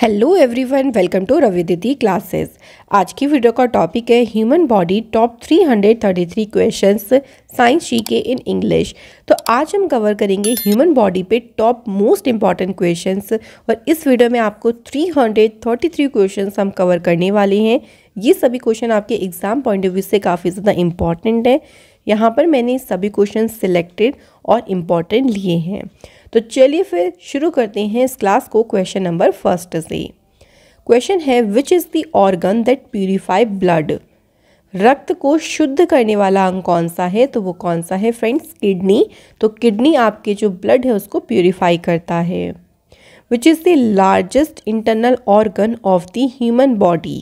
Hello everyone welcome to Raviditi classes आज की video का टॉपिक है human body top 333 questions science G K in English तो आज हम कवर करेंगे ह्यूमन बॉडी पे टॉप मोस्ट इम्पॉर्टेंट क्वेश्चंस और इस वीडियो में आपको 333 क्वेश्चंस हम कवर करने वाले हैं ये सभी क्वेश्चन आपके एग्ज़ाम पॉइंट ऑफ व्यू से काफ़ी ज़्यादा इम्पॉर्टेंट है यहाँ पर मैंने सभी क्वेश्चन सिलेक्टेड और इम्पॉर्टेंट लिए हैं तो चलिए फिर शुरू करते हैं इस क्लास को क्वेश्चन नंबर फर्स्ट से क्वेश्चन है which is the organ that purify blood रक्त को शुद्ध करने वाला अंग कौन सा है तो वो कौन सा है फ्रेंड्स किडनी तो किडनी आपके जो ब्लड है उसको प्यूरीफाई करता है which is the largest internal organ of the human body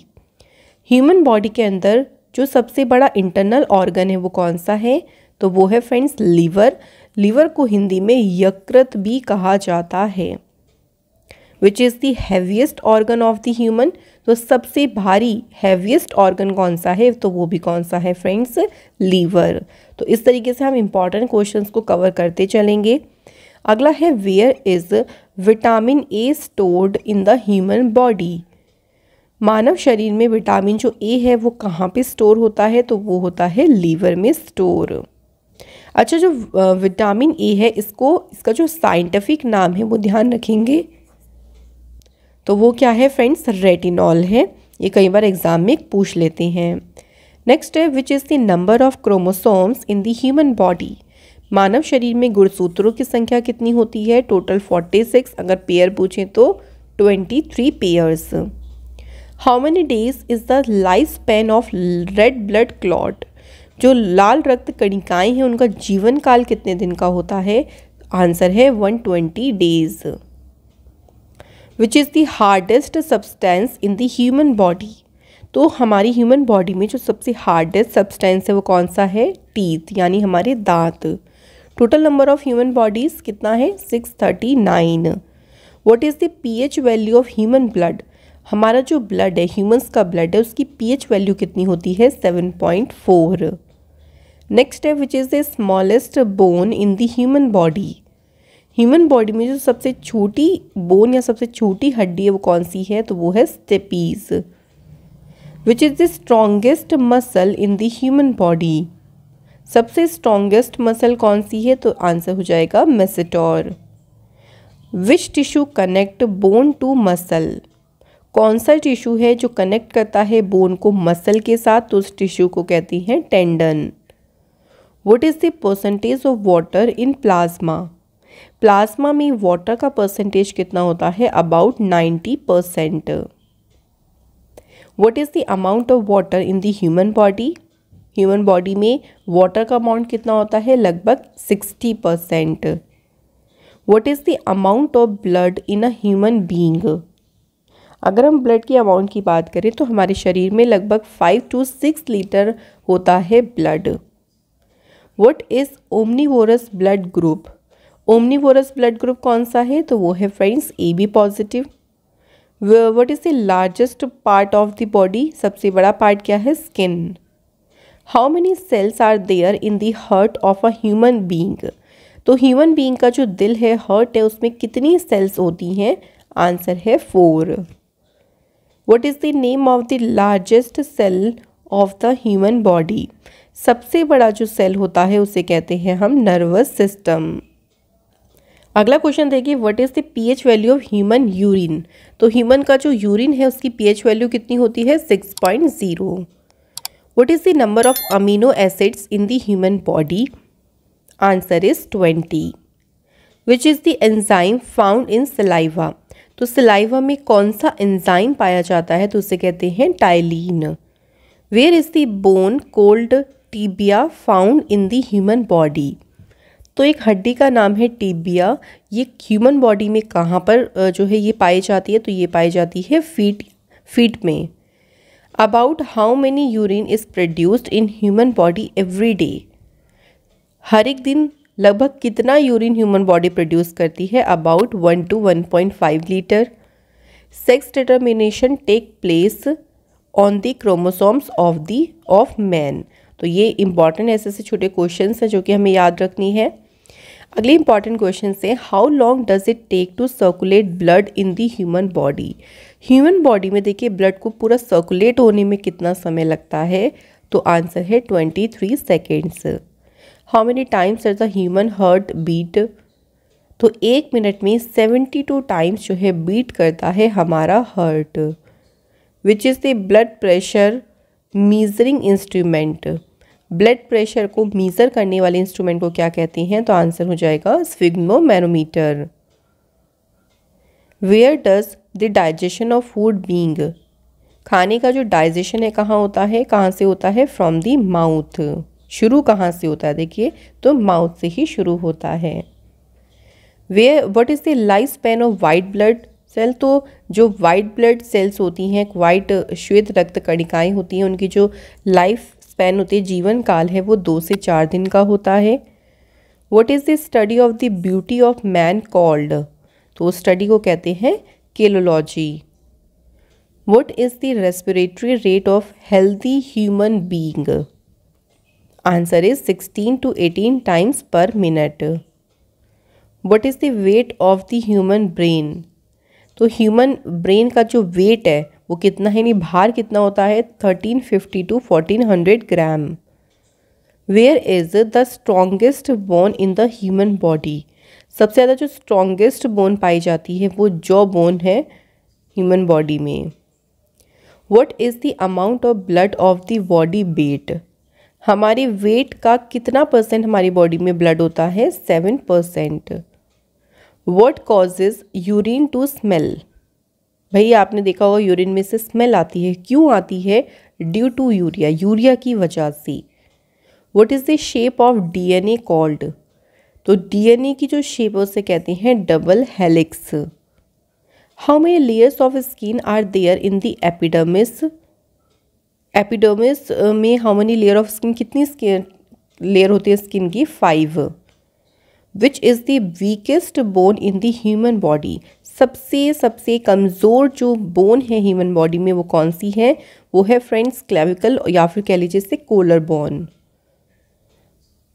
human body के अंदर जो सबसे बड़ा इंटरनल ऑर्गन है वो कौन सा है तो वो है फ्रेंड्स लीवर लीवर को हिंदी में यकृत भी कहा जाता है which is the heaviest organ of the human तो सबसे भारी हैवीएस्ट ऑर्गन कौन सा है तो वो भी कौन सा है फ्रेंड्स लीवर तो इस तरीके से हम इम्पॉर्टेंट क्वेश्चंस को कवर करते चलेंगे अगला है where is vitamin A stored in the human body मानव शरीर में विटामिन जो ए है वो कहाँ पे स्टोर होता है तो वो होता है लीवर में स्टोर अच्छा जो विटामिन ए e है इसको इसका जो साइंटिफिक नाम है वो ध्यान रखेंगे तो वो क्या है फ्रेंड्स रेटिनॉल है ये कई बार एग्जाम में पूछ लेते हैं नेक्स्ट है which is the number of chromosomes in the human body मानव शरीर में गुणसूत्रों की संख्या कितनी होती है टोटल फोर्टी सिक्स अगर पेयर पूछें तो twenty three pairs how many days is the life span of red blood clot जो लाल रक्त कणिकाएं हैं उनका जीवन काल कितने दिन का होता है आंसर है 120 days which is the hardest substance in the human body तो हमारी ह्यूमन बॉडी में जो सबसे हार्डेस्ट सब्सटेंस है वो कौन सा है टीथ यानी हमारे दांत total number of human bodies कितना है six thirty nine what is the P H value of human blood हमारा जो ब्लड है ह्यूमंस का ब्लड है उसकी पी एच वैल्यू कितनी होती है सेवन पॉइंट फोर नेक्स्ट है which is the smallest bone in the human body human body में जो सबसे छोटी बोन या सबसे छोटी हड्डी है वो कौन सी है तो वो है stapes which is the strongest muscle in the human body सबसे स्ट्रोंगेस्ट मसल कौन सी है तो आंसर हो जाएगा masseter which tissue connect bone to muscle कौन सा टिश्यू है जो कनेक्ट करता है बोन को मसल के साथ तो उस टिश्यू को कहती हैं tendon what is the percentage of water in plasma plasma में वाटर का परसेंटेज कितना होता है about ninety percent what is the amount of water in the human body human body में वाटर का अमाउंट कितना होता है लगभग sixty percent what is the amount of blood in a human being अगर हम ब्लड की अमाउंट की बात करें तो हमारे शरीर में लगभग फाइव टू सिक्स लीटर होता है blood what is omnivorous blood group omnivorous blood group कौन सा है तो वो है friends A B positive what is the largest part of the body सबसे बड़ा पार्ट क्या है skin how many cells are there in the heart of a human being तो ह्यूमन बींग का जो दिल है हर्ट है उसमें कितनी सेल्स होती हैं आंसर है four what is the name of the largest cell of the human body सबसे बड़ा जो सेल होता है उसे कहते हैं हम नर्वस सिस्टम अगला क्वेश्चन देखिए what is the PH value of human urine तो ह्यूमन का जो यूरिन है उसकी पीएच वैल्यू कितनी होती है six point zero what is the number of amino acids in द्यूमन human body answer is twenty which is the enzyme found in saliva तो saliva में कौन सा एंजाइम पाया जाता है तो उसे कहते हैं ptyalin where is the bone called tibia found in the human body तो एक हड्डी का नाम है टीबिया ये ह्यूमन बॉडी में कहाँ पर जो है ये पाई जाती है तो ये पाई जाती है फीट फीट में about how many urine is produced in human body every day हर एक दिन लगभग कितना यूरिन ह्यूमन बॉडी प्रोड्यूस करती है about one two one point five litre sex determination take place on the chromosomes of the of man तो ये important ऐसे ऐसे छोटे क्वेश्चन हैं जो कि हमें याद रखनी है अगले इंपॉर्टेंट क्वेश्चन से how long does it take to circulate blood in the human body human body में देखिए ब्लड को पूरा सर्कुलेट होने में कितना समय लगता है तो आंसर है twenty three seconds how many times does the human heart beat तो एक मिनट में सेवेंटी टू टाइम्स जो है बीट करता है हमारा heart which is the blood pressure measuring instrument blood pressure को मीज़र करने वाले इंस्ट्रूमेंट को क्या कहते हैं तो आंसर हो जाएगा sphygmomanometer where does the digestion of food being खाने का जो डाइजेशन है कहाँ होता है कहाँ से होता है फ्रॉम दी माउथ शुरू कहाँ से होता है देखिए तो माउथ से ही शुरू होता है वे what is the life span of white blood cell तो जो वाइट ब्लड सेल्स होती हैं वाइट श्वेत रक्त कणिकाएँ होती हैं उनकी जो लाइफ स्पैन होती है जीवन काल है वो दो से चार दिन का होता है what is the study of the beauty of man called तो उस स्टडी को कहते हैं kalology what is the respiratory rate of healthy human being answer is sixteen to eighteen times per minute what is the weight of the human brain तो human brain का जो wait है वो कितना है नहीं भार कितना होता है thirteen fifty to fourteen hundred gram where is the strongest bone in the human body सबसे ज़्यादा जो स्ट्रोंगेस्ट बोन पाई जाती है वो जो बोन है ह्यूमन बॉडी में what is the amount of blood of the body weight हमारे वेट का कितना परसेंट हमारी बॉडी में ब्लड होता है seven percent what causes urine to smell भाई आपने देखा होगा यूरिन में से स्मेल आती है क्यों आती है ड्यू टू यूरिया यूरिया की वजह से what is the shape of D N A called तो डी एन ए की जो शेप है उसे कहते हैं double helix how many layers of skin are there in the epidermis epidermis में how many layer of skin कितनी layer होती है स्किन की five which is the weakest bone in the human body सबसे सबसे कमज़ोर जो बोन है ह्यूमन बॉडी में वो कौन सी है वो है फ्रेंड्स क्लेविकल या फिर कह लीजिए से collar bone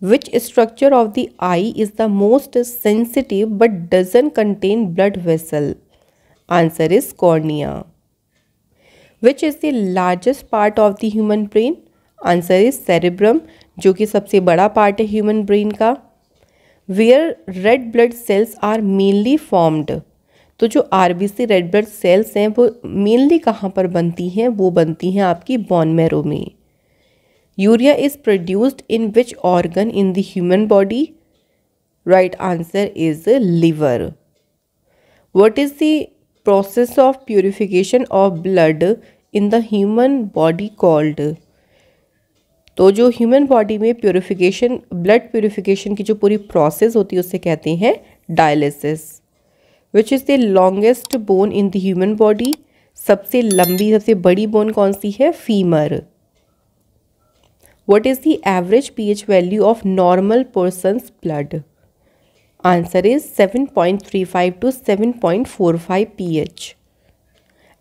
which structure of the eye is the most sensitive but doesn't contain blood vessel answer is cornea which is the largest part of the human brain answer is cerebrum जो कि सबसे बड़ा part है human brain का where red blood cells are mainly formed तो जो R B C red blood cells हैं वो मेनली कहाँ पर बनती हैं वो बनती हैं आपकी बॉन मैरो में urea is produced in which organ in the human body right answer is liver what is the process of purification of blood in the human body called तो जो ह्यूमन बॉडी में purification blood purification की जो पूरी process होती है उसे कहते हैं dialysis which is the longest bone in the human body सबसे लंबी सबसे बड़ी बोन कौन सी है femur what is the average P H value of normal persons blood answer is seven point three five to seven point four five P H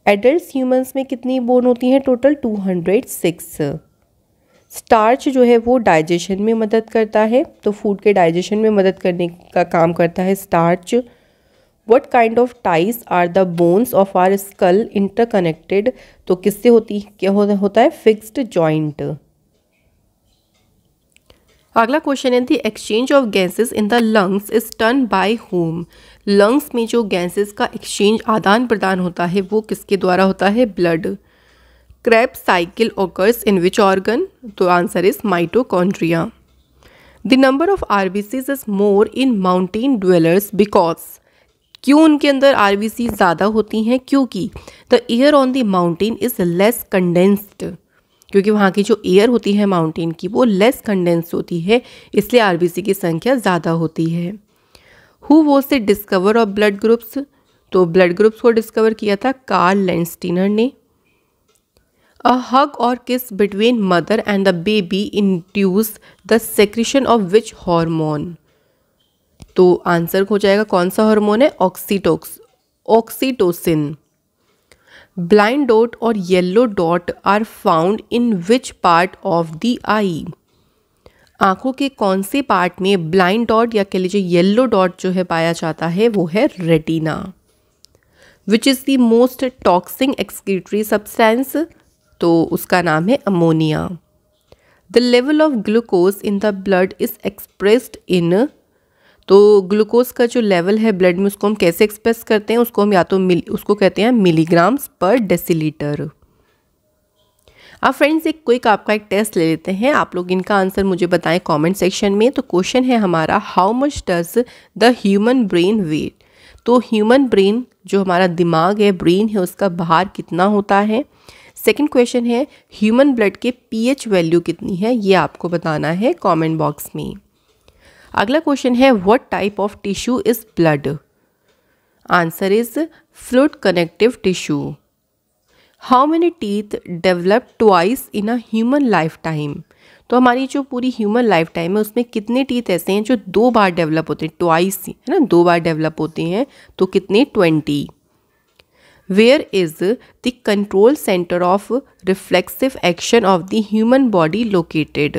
adult humans में कितनी bone होती हैं total two hundred six starch जो है वो digestion में मदद करता है तो फूड के डाइजेशन में मदद करने का काम करता है starch what kind of ties are the bones of our skull interconnected तो किससे होती क्या हो, होता है फिक्स्ड जॉइंट अगला क्वेश्चन है the exchange of gases in the lungs is turn by whom lungs में जो गैसेस का एक्सचेंज आदान प्रदान होता है वो किसके द्वारा होता है blood Krebs cycle occurs in which organ तो answer is mitochondria the number of R B Cs is more in mountain dwellers because क्यों उनके अंदर आर बी सी ज़्यादा होती हैं क्योंकि the air on the mountain is less condensed क्योंकि वहाँ की जो एयर होती है माउंटेन की वो लेस कंडेंस्ड होती है इसलिए आर बी सी की संख्या ज़्यादा होती है हु वो से डिस्कवर ऑफ ब्लड ग्रुप्स तो ब्लड ग्रुप्स को डिस्कवर किया था कार्ल लेंस्टीनर ने A hug or kiss between mother and the baby induce the secretion of which hormone? तो आंसर हो जाएगा कौन सा हार्मोन है ऑक्सीटोक्स ऑक्सीटोसिन ब्लाइंड डॉट और yellow dot are found in which part of the eye आंखों के कौन से पार्ट में ब्लाइंड डॉट या कह लीजिए येलो डॉट जो है पाया जाता है वो है retina which is the most toxic excretory substance तो उसका नाम है ammonia the level of glucose in the blood is expressed in तो ग्लूकोज का जो लेवल है ब्लड में उसको हम कैसे एक्सप्रेस करते हैं उसको हम या तो मिल उसको कहते हैं मिलीग्राम्स पर डेसीलीटर आप फ्रेंड्स एक क्विक आपका एक टेस्ट ले लेते हैं आप लोग इनका आंसर मुझे बताएं कमेंट सेक्शन में तो क्वेश्चन है हमारा how much does the human brain weight तो ह्यूमन ब्रेन जो हमारा दिमाग है ब्रेन है उसका भार कितना होता है सेकंड क्वेश्चन है ह्यूमन ब्लड के पीएच वैल्यू कितनी है ये आपको बताना है कमेंट बॉक्स में अगला क्वेश्चन है what type of tissue is blood answer is fluid connective tissue how many teeth develop twice in a human life time तो हमारी जो पूरी ह्यूमन लाइफ टाइम है उसमें कितने टीथ ऐसे हैं जो दो बार डेवलप होते हैं ट्वाइस है ना दो बार डेवलप होते हैं तो कितने twenty where is the control centre of reflexive action of the human body located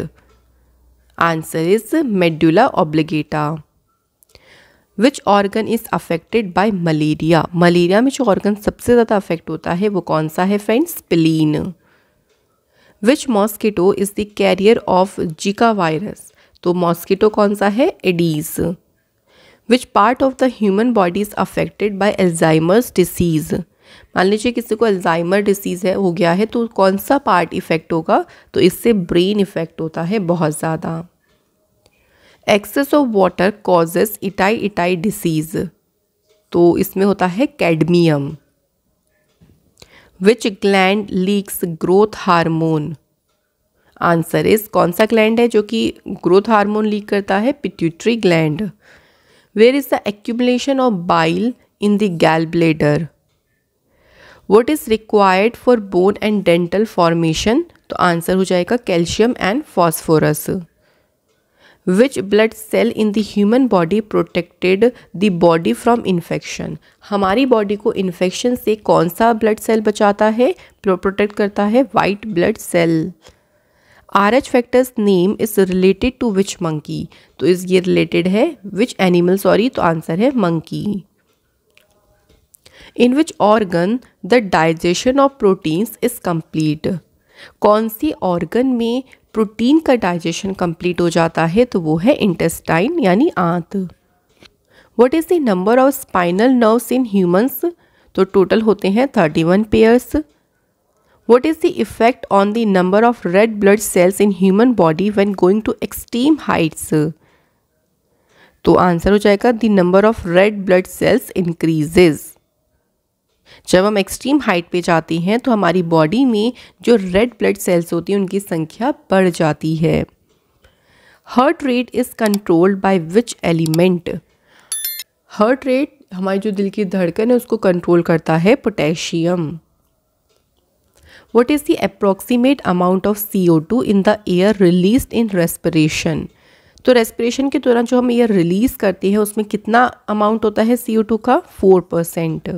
answer is medulla oblongata. Which organ is affected by malaria malaria में जो ऑर्गन सबसे ज़्यादा अफेक्ट होता है वो कौन सा है friend spleen which mosquito is the carrier of zika virus तो मॉस्किटो कौन सा है Aedes which part of the human body is affected by Alzheimer's disease मान लीजिए किसी को अल्जाइमर डिसीज़ है हो गया है तो कौन सा पार्ट इफ़ेक्ट होगा तो इससे ब्रेन इफ़ेक्ट होता है बहुत ज़्यादा excess of water causes itai itai disease तो इसमें होता है cadmium which gland leaks growth hormone answer इस कौन सा ग्लैंड है जो कि ग्रोथ हार्मोन लीक करता है pituitary gland where is the accumulation of bile in the gall bladder what is required for bone and dental formation तो आंसर हो जाएगा calcium and phosphorus which blood cell in the human body protected the body from infection हमारी body को infection से कौन सा blood cell बचाता है प्रोटेक्ट करता है white blood cell R H factors name is related to which monkey तो इस ये रिलेटेड है विच एनिमल सॉरी तो आंसर है monkey in which organ the digestion of proteins is complete कौन सी ऑर्गन में प्रोटीन का डाइजेशन कम्प्लीट हो जाता है तो वो है इंटेस्टाइन यानी आंत what is the number of spinal nerves in humans तो टोटल होते हैं thirty one pairs what is the effect on the number of red blood cells in human body when going to extreme heights तो answer हो जाएगा the number of red blood cells increases जब हम extreme height पे जाते हैं तो हमारी बॉडी में जो रेड ब्लड सेल्स होती हैं उनकी संख्या बढ़ जाती है heart rate is controlled by which element heart rate हमारी जो दिल की धड़कन है उसको कंट्रोल करता है potassium the approximate amount of C O two in the air release in respiration तो रेस्पिरेशन के दौरान जो हम एयर रिलीज़ करते हैं उसमें कितना अमाउंट होता है सी ओ टू का फोर परसेंट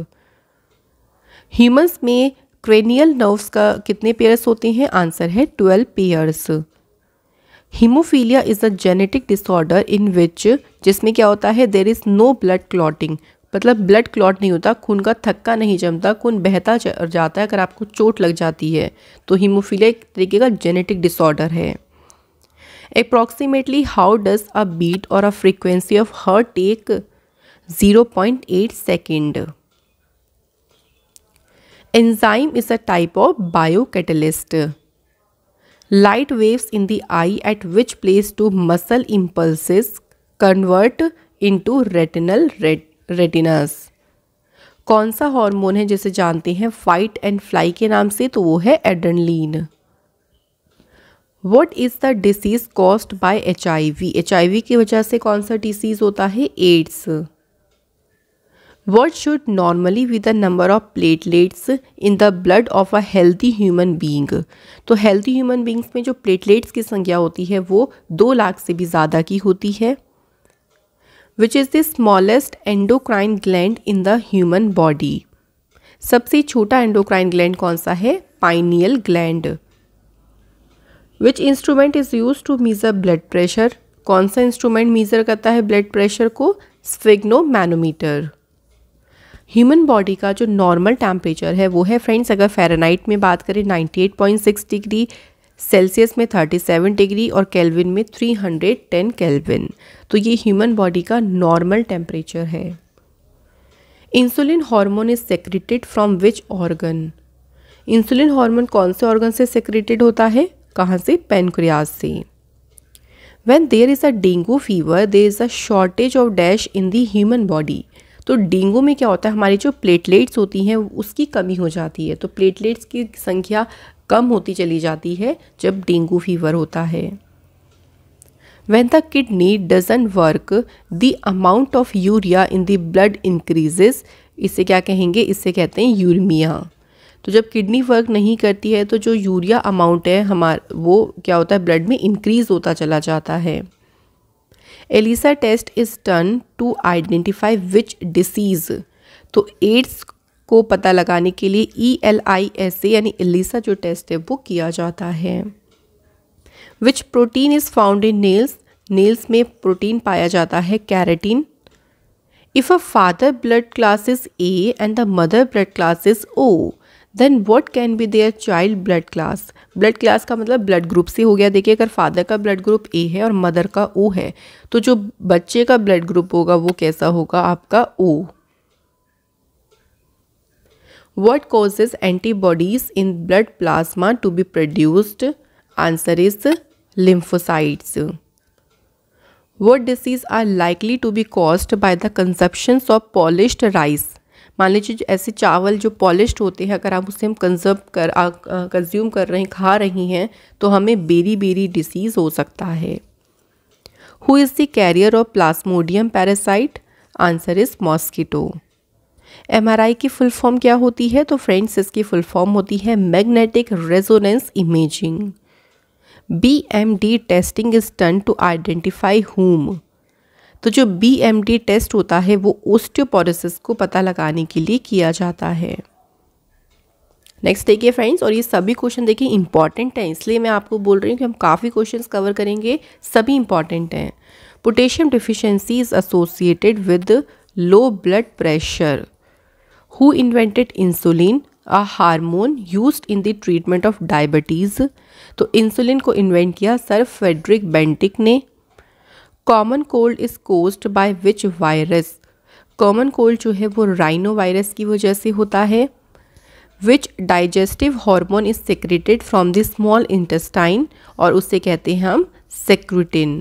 ह्यूमंस में क्रेनियल नर्व्स का कितने पेयर्स होते हैं आंसर है twelve pairs haemophilia is a genetic disorder in which जिसमें क्या होता है there is no blood clotting मतलब ब्लड क्लॉट नहीं होता खून का थक्का नहीं जमता खून बहता जाता है अगर आपको चोट लग जाती है तो हीमोफीलिया एक तरीके का जेनेटिक डिसऑर्डर है approximately how does a beat और a frequency of her take zero eight second Enzyme is a type of biocatalyst. Light waves in the eye at which place to muscle impulses convert into retinal ret retinas. कौन सा hormone है जिसे जानते हैं fight and fly के नाम से तो वो है adrenaline what is the disease caused by H I V H I V की वजह से कौन सा डिसीज़ होता है AIDS What should normally with the number of platelets in the blood of a healthy human being तो healthy human beings में जो प्लेटलेट्स की संख्या होती है वो दो लाख से भी ज़्यादा की होती है which is the smallest endocrine gland in the human body सबसे छोटा एंडोक्राइन ग्लैंड कौन सा है pineal gland which instrument is use to measure blood pressure कौन सा इंस्ट्रूमेंट मीज़र करता है ब्लड प्रेशर को मैनोमीटर ह्यूमन बॉडी का जो नॉर्मल टेम्परेचर है वो है फ्रेंड्स अगर फेरानाइट में बात करें 98.6 डिग्री सेल्सियस में 37 डिग्री और केल्विन में 310 केल्विन तो ये ह्यूमन बॉडी का नॉर्मल टेम्परेचर है insulin hormone is secreted from which organ insulin hormone कौन से ऑर्गन से सेक्रेटेड होता है कहाँ से पेनक्रियाज से when there is a dengue fever there is a shortage of dash in the human body तो डेंगू में क्या होता है हमारी जो प्लेटलेट्स होती हैं उसकी कमी हो जाती है तो प्लेटलेट्स की संख्या कम होती चली जाती है जब डेंगू फीवर होता है when the kidney doesn't work the amount of urea in the blood increases इसे क्या कहेंगे इससे कहते हैं यूरमिया तो जब किडनी वर्क नहीं करती है तो जो यूरिया अमाउंट है हमार वो क्या होता है ब्लड में इंक्रीज होता चला जाता है ELISA test is done to identify which disease तो एड्स को पता लगाने के लिए E L I S A यानी एलिसा जो टेस्ट है वो किया जाता है which protein is found in nails nails में प्रोटीन पाया जाता है keratin if a father blood classes A and the mother blood classes O then what can be their child blood class blood class का मतलब blood group से हो गया देखिए अगर फादर का ब्लड ग्रुप ए है और मदर का ओ है तो जो बच्चे का ब्लड ग्रुप होगा वो कैसा होगा आपका O what causes antibodies in blood plasma to be produced answer is lymphocytes what disease are likely to be caused by the conception of polished rice मान लीजिए ऐसे चावल जो पॉलिश होते हैं अगर आप उसे हम कंजर्व कर कंज्यूम कर रहे हैं खा रही हैं तो हमें बेरी बेरी डिसीज़ हो सकता है who is the carrier of plasmodium parasite answer is mosquito M की फुल फॉर्म क्या होती है तो फ्रेंड्स इसकी फुल फॉर्म होती है magnetic resonance imaging B M D testing is done to identify whom तो जो बी टेस्ट होता है वो ओस्टियोपोरोसिस को पता लगाने के लिए किया जाता है नेक्स्ट देखिए फ्रेंड्स और ये सभी क्वेश्चन देखिए इंपॉर्टेंट हैं इसलिए मैं आपको बोल रही हूँ कि हम काफ़ी क्वेश्चंस कवर करेंगे सभी इंपॉर्टेंट हैं potassium deficiency is associated with low blood pressure who invented insulin a hormone use in the treatment of diabetes तो इंसुलिन को इन्वेंट किया सर फेडरिक बेंटिक ने common cold is caused by which virus common cold जो है वो rhino virus की वजह से होता है which digestive hormone is secreted from the small intestine और उससे कहते हैं हम secretin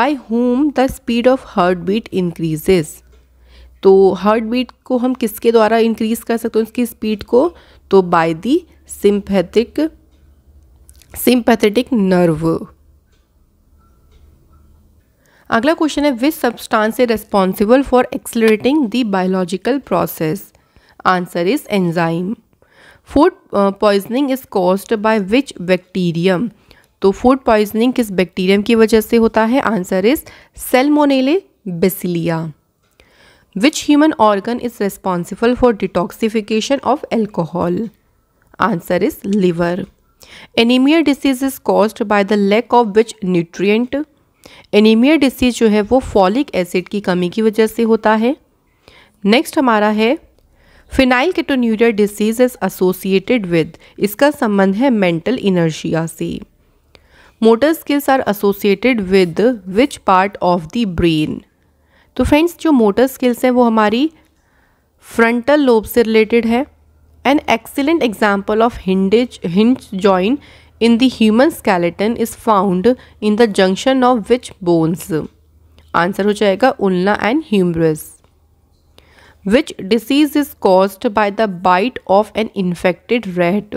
by whom the speed of heart beat increases तो हार्ट बीट को हम किसके द्वारा इंक्रीज़ कर सकते हैं उसकी स्पीड को तो by the sympathetic sympathetic nerve अगला क्वेश्चन है which substance is responsible for accelerating the biological process answer is enzyme food poisoning is caused by which bacterium तो फूड पॉइजनिंग किस बैक्टीरियम की वजह से होता है answer is salmonella bacilli which human organ is responsible for detoxification of alcohol answer is liver anaemia disease is caused by the lack of which nutrient anaemia disease जो है वो folic acid की कमी की वजह से होता है नेक्स्ट हमारा है phenylketonuria disease is associated with इसका संबंध है मेंटल इनर्शिया से motor skills are associated with which part of the brain तो फ्रेंड्स जो मोटर स्किल्स हैं वो हमारी फ्रंटल लोब से रिलेटेड है an excellent example of hinge hinge joint in the human skeleton is found in the junction of which bones? Answer हो जाएगा ulna and humerus which disease is cause by the bite of an infected rat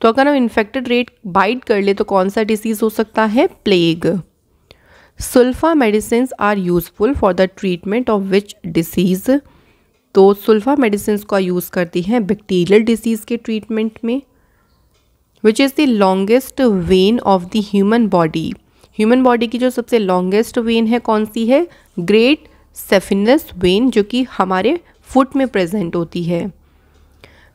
तो अगर हम infected rate bite कर ले तो कौन सा डिसीज हो सकता है plague sulfa medicine are useful for the treatment of which disease तो सुल्फा मेडिसिन का यूज़ करती हैं बैक्टीरियल डिसीज़ के ट्रीटमेंट में which is the longest vein of the human body human body की जो सबसे लॉन्गेस्ट वेन है कौन सी है ग्रेट सेफिनस वेन जो कि हमारे फुट में प्रेजेंट होती है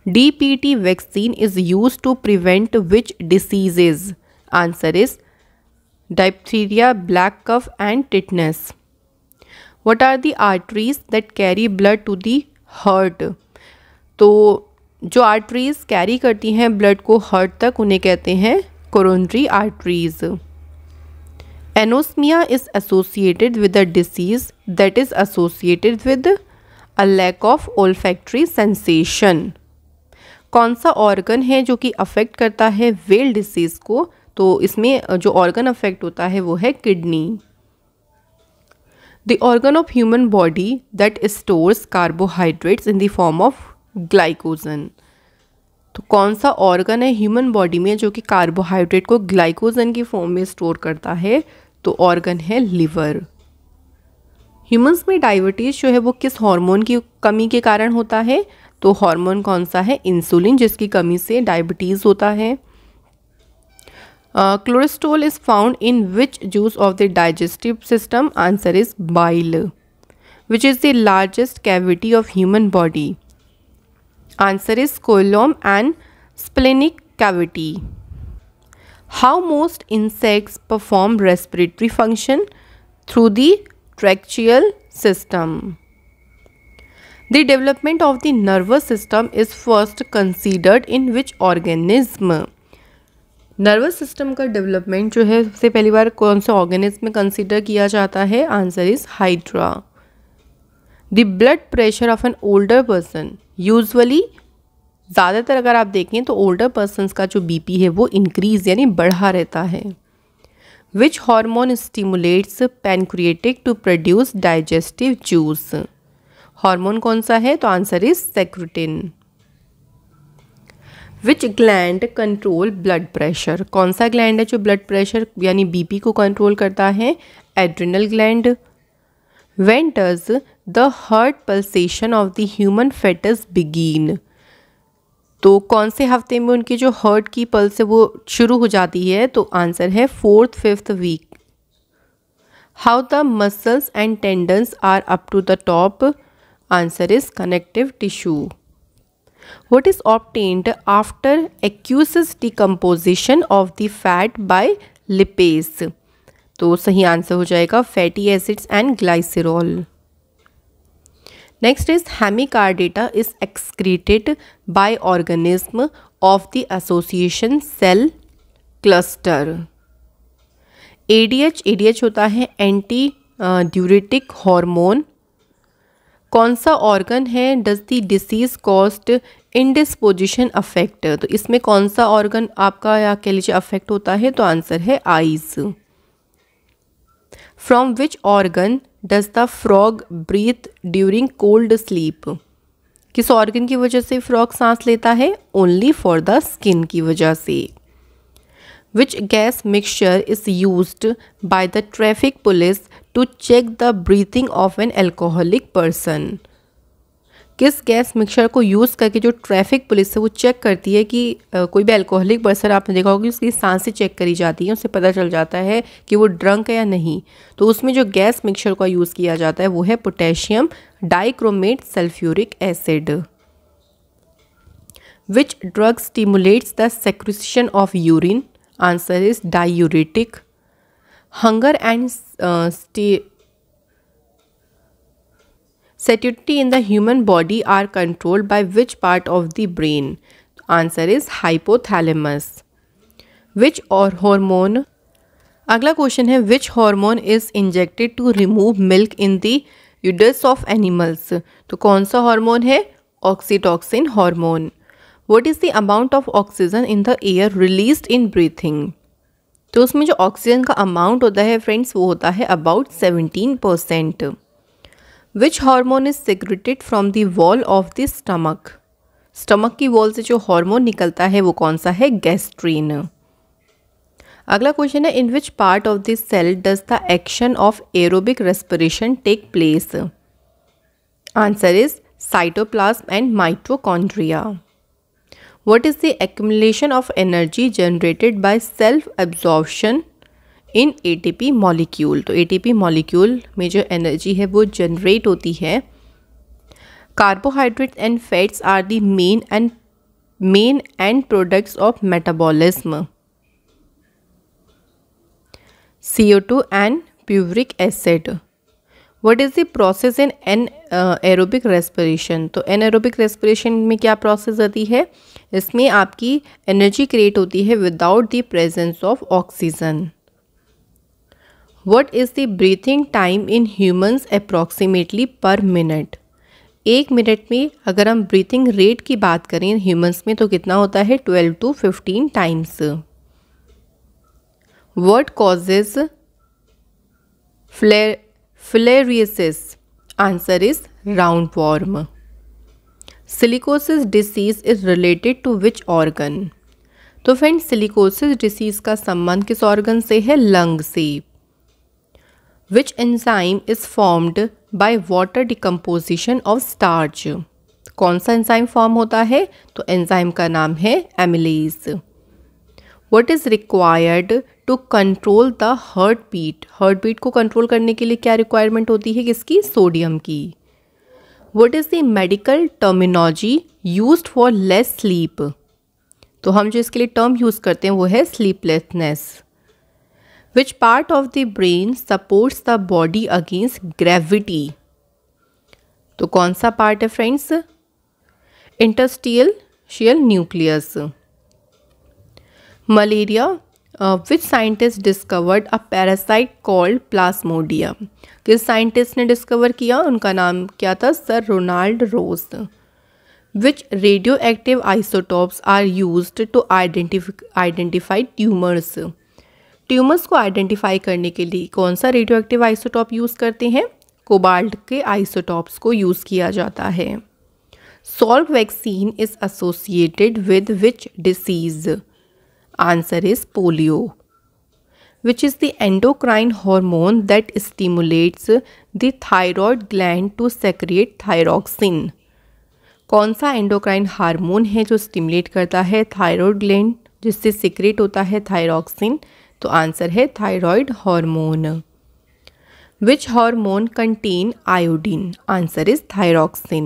D P T vaccine is use to prevent which diseases answer is diphtheria black cough and tetanus what are the arteries that carry blood to the heart तो जो आर्टरीज़ कैरी करती हैं ब्लड को हार्ट तक उन्हें कहते हैं coronary arteries anosmia is associated with a disease that is associated with a lack of olfactory sensation कौन सा ऑर्गन है जो कि अफेक्ट करता है वेल डिसीज़ को तो इसमें जो ऑर्गन अफेक्ट होता है वो है kidney the organ of human body that stores carbohydrates in the form of glycogen तो कौन सा ऑर्गन है ह्यूमन बॉडी में जो कि कार्बोहाइड्रेट को ग्लाइकोजन की फॉर्म में स्टोर करता है तो ऑर्गन है लिवर ह्यूमंस में डायबिटीज़ जो है वो किस हार्मोन की कमी के कारण होता है तो हार्मोन कौन सा है इंसुलिन जिसकी कमी से डायबिटीज़ होता है cholesterol is found in which juice of the digestive system answer is bile which is the largest cavity of human body Answer is colon and splenic cavity. How most insects perform respiratory function? Through the tracheal system. The development of the nervous system is first considered in which organism? Nervous system का development जो है सबसे पहली बार कौन से organism में consider किया जाता है answer is hydra the blood pressure of an older person usually ज़्यादातर अगर आप देखें तो ओल्डर पर्सनस का जो बी है वो इंक्रीज यानी बढ़ा रहता है which hormone stimulates pancreatic to produce digestive juice hormone कौन सा है तो answer is secretin which gland control blood pressure कौन सा ग्लैंड है जो ब्लड प्रेशर यानी बीपी को कंट्रोल करता है adrenal gland when does the heart pulsation of the human foetus begin तो कौन से हफ्ते में उनकी जो हर्ट की पल्स है वो शुरू हो जाती है तो आंसर है fourth fifth week how the muscles and tendons are up to the top answer is connective tissue what is obtained after aqueous decomposition of the fat by lipase तो सही आंसर हो जाएगा fatty acids and glycerol next is hemichordata is excreted by organism of the association cell cluster ADH ADH होता है antidiuretic hormone कौन सा organ है does the disease caused indisposition affect तो इसमें कौन सा ऑर्गन आपका या कह लीजिए अफेक्ट होता है तो आंसर है eyes from which organ does the frog breathe during cold sleep किस ऑर्गन की वजह से फ्रॉग सांस लेता है ओनली फॉर द स्किन की वजह से which gas mixture is use by the traffic police to check the breathing of an alcoholic person किस गैस मिक्सर को यूज़ करके जो ट्रैफिक पुलिस है वो चेक करती है कि कोई भी अल्कोहलिक पर्सन आपने देखा होगा उसकी सांसें चेक करी जाती हैं उससे पता चल जाता है कि वो ड्रंक है या नहीं तो उसमें जो गैस मिक्सर का यूज़ किया जाता है वो है potassium dichromate sulphuric acid which drug stimulates the secretion of urine answer is diuretic hunger and Satiety in the human body are controlled by which part of the brain answer is is which और or अगला question है which hormone is injected to remove milk in the udders of animals तो कौन सा hormone है oxytocin hormone what is the amount of oxygen in the air released in breathing तो उसमें जो ऑक्सीजन का अमाउंट होता है फ्रेंड्स वो होता है about seventeen percent which hormone is secreted from the wall of the stomach stomach की वॉल से जो हार्मोन निकलता है वो कौन सा है गैस्ट्रीन अगला क्वेश्चन है in which part of this cell does the action of aerobic respiration take place answer is cytoplasm and mitochondria what is the accumulation of energy generated by self absorption in A T P molecule तो A T P molecule में जो energy है वो generate होती है carbohydrate and fats are the main end main end products of metabolism C O two and uric acid what is the process in anaerobic respiration तो anaerobic respiration में क्या process आती है इसमें आपकी energy create होती है without the presence of oxygen what is the breathing time in humans approximately per minute एक मिनट में अगर हम ब्रीथिंग रेट की बात करें ह्यूमन्स में तो कितना होता है twelve to fifteen times what causes फ्ले filariasis answer is roundworm silicosis disease is related to which organ तो फ्रेंड सिलिकोसिस डिसीज़ का संबंध किस ऑर्गन से है लंग से which enzyme is formed by water decomposition of starch कौन सा एंजाइम फॉर्म होता है तो एंजाइम का नाम है amylase what is required to control the heartbeat heartbeat को कंट्रोल करने के लिए क्या रिक्वायरमेंट होती है किसकी सोडियम की what is the medical terminology use for less sleep तो हम जो इसके लिए टर्म यूज़ करते हैं वो है sleeplessness which part of the brain supports the body against gravity तो कौन सा पार्ट है friends interstitial nucleus malaria which scientist discovered a parasite called plasmodium किस साइंटिस्ट ने डिस्कवर किया उनका नाम क्या था sir Ronald Ross which radioactive isotopes are use to identify tumours tumours को आइडेंटिफाई करने के लिए कौन सा रेडियो एक्टिव आइसोटॉप यूज़ करते हैं कोबाल्ट के आइसोटॉप्स को यूज़ किया जाता है Salk vaccine is associated with which disease answer is polio which is the endocrine hormone that stimulates the thyroid gland to secrete thyroxine कौन सा एंडोक्राइन हार्मोन है जो स्टिमुलेट करता है थायरॉयड ग्लैंड जिससे सिक्रेट होता है थायरॉक्सिन तो आंसर है thyroid hormone which hormone contain iodine answer is thyroxine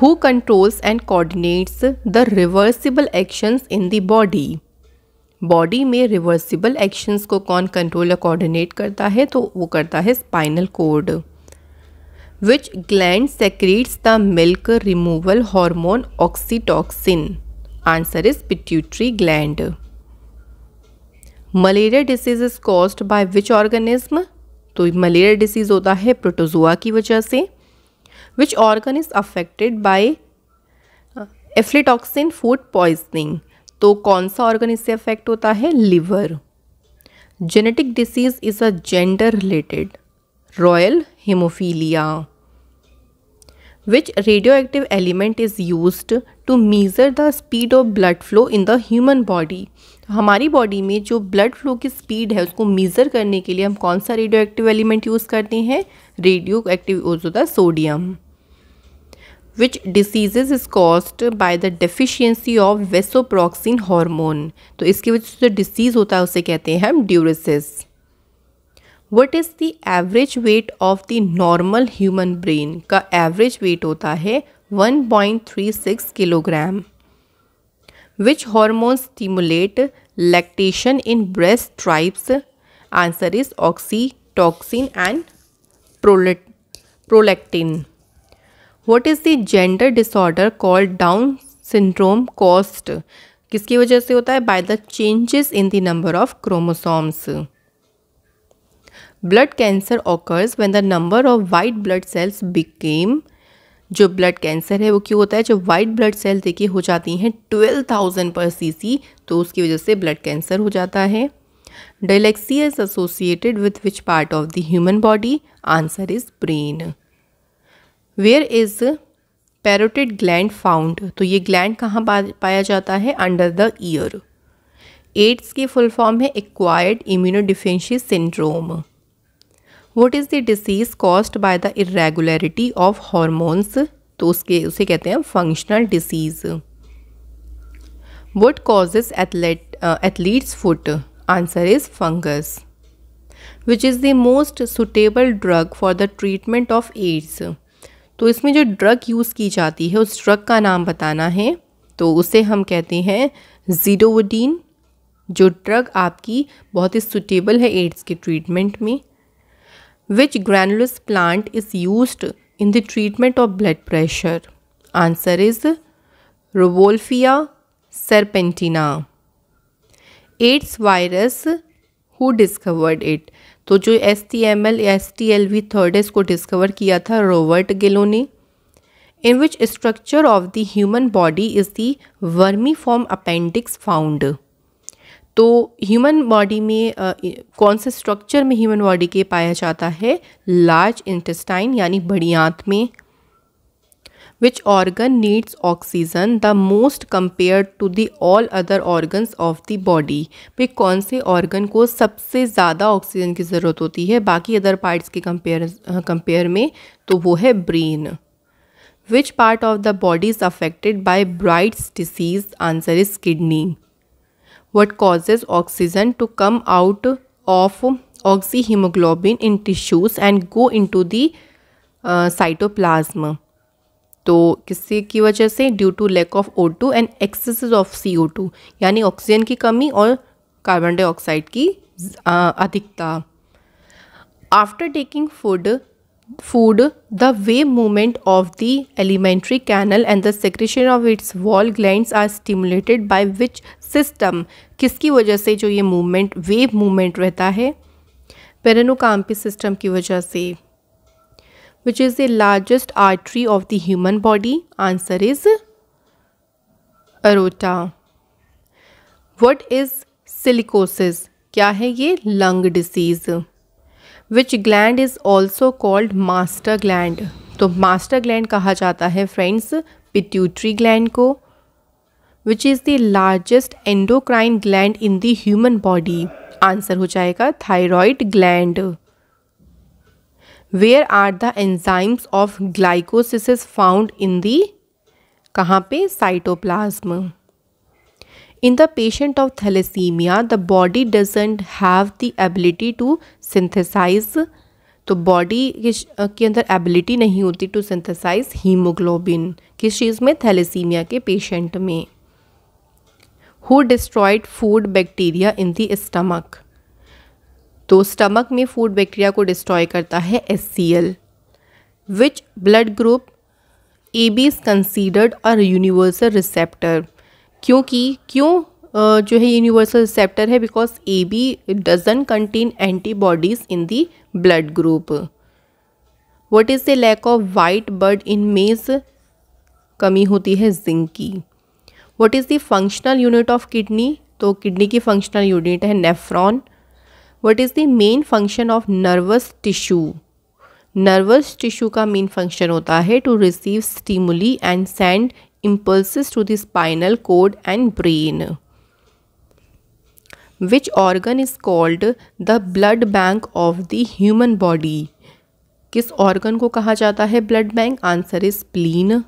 who controls and coordinates the reversible actions in the body body में रिवर्सिबल एक्शंस को कौन कंट्रोल या कोऑर्डिनेट करता है तो वो करता है spinal cord which gland secretes the milk removal hormone oxytocin answer is pituitary gland तो malaria disease is caused by which organism तो मलेरिया डिसीज़ होता है प्रोटोजोआ की वजह से which organ is affected by aflatoxin food poisoning तो कौन सा ऑर्गन इससे अफेक्ट होता है liver genetic disease is a gender related royal haemophilia which radioactive element is use to measure the speed of blood flow in the human body हमारी body में जो blood flow की speed है उसको measure करने के लिए हम कौन सा रेडियो एक्टिव एलिमेंट यूज़ करते हैं रेडियो एक्टिव यूज होता है sodium which diseases is caused by the deficiency of vasopressin hormone तो इसकी वजह से जो डिसीज़ होता है उसे कहते हैं हम diuresis what is the average weight of the normal human brain का एवरेज वेट होता है one point three six kilogram Which hormones stimulate lactation in breast stripes? Answer is oxytocin and prolactin. What is the gender disorder called Down syndrome caused? Kiski wajah se hota hai? By the changes in the number of chromosomes. Blood cancer occurs when the number of white blood cells became जो blood cancer है वो क्यों होता है जब white blood cell देखिए हो जाती हैं ट्वेल्व थाउजेंड पर सीसी तो उसकी वजह से ब्लड कैंसर हो जाता है dyslexia is associated with which part of the human body answer is brain where is parotid gland found तो ये ग्लैंड कहाँ पाया जाता है अंडर द ईयर एड्स की फुल फॉर्म है acquired immuno syndrome what is the disease caused by the irregularity of hormones तो उसके उसे कहते हैं functional disease what causes athlete athlete's foot answer is fungus which is the most suitable drug for the treatment of AIDS तो इसमें जो drug use की जाती है उस ड्रग का नाम बताना है तो उसे हम कहते हैं जीडोवोडीन जो ड्रग आपकी बहुत ही सुटेबल है एड्स के ट्रीटमेंट में Which granulous plant is used in the treatment of blood pressure? Answer is Rovolfia serpentina. AIDS virus who discovered it तो जो S T M L S T L V third को discover किया था Robert Gallo ने in which structure of the human body is दर्मी vermiform appendix found तो human body में आ, कौन से स्ट्रक्चर में ह्यूमन बॉडी के पाया जाता है लार्ज इंटेस्टाइन यानी बड़ी आंत में which organ needs oxygen the most compare to the all other organ of the body पे कौन से ऑर्गन को सबसे ज़्यादा ऑक्सीजन की ज़रूरत होती है बाकी अदर पार्ट्स के कंपेयर कंपेयर में तो वो है brain which part of the body is affected by Bright's disease answer is kidney what causes oxygen to come out of oxyhemoglobin in tissues and go into the uh, cytoplasm तो किसी की वजह से due to lack of O two and excesses of C O two यानी oxygen की कमी और carbon dioxide की अधिकता after taking food food, the way movement of the alimentary canal and the secretion of its wall glands are stimulated by which system? किसकी वजह से जो ये movement, wave movement रहता है पेरेनोकाम्पी system की वजह से which is the largest artery of the human body? Answer is aorta. What is silicosis? क्या है ये lung disease which gland is also called master gland तो मास्टर ग्लैंड कहा जाता है फ्रेंड्स पिट्यूटरी ग्लैंड को which is the largest endocrine gland in the human body answer हो जाएगा thyroid gland where are the enzymes of glycolysis found in the कहाँ पे cytoplasm In the patient of thalassemia, the body doesn't have the ability to synthesize तो body के अंदर ability नहीं होती to synthesise haemoglobin किस चीज़ में थैलेसीमिया के पेशेंट में who destroyed food bacteria in the stomach तो स्टमक में फूड बैक्टीरिया को डिस्ट्रॉय करता है S C L which blood group A B is considered और यूनिवर्सल रिसेप्टर क्योंकि क्यों जो है यूनिवर्सल रिसेप्टर है because A B doesn't contain antibodies in the blood group what is the lack of white bird in maize कमी होती है zinc की what is the functional unit of kidney तो किडनी की फंक्शनल यूनिट है nephron what is the main function of nervous tissue nervous tissue का main function होता है to receive stimuli and send impulses to the spinal cord and brain. Which organ is called the blood bank of the human body? किस organ को कहा जाता है blood bank? Answer is spleen.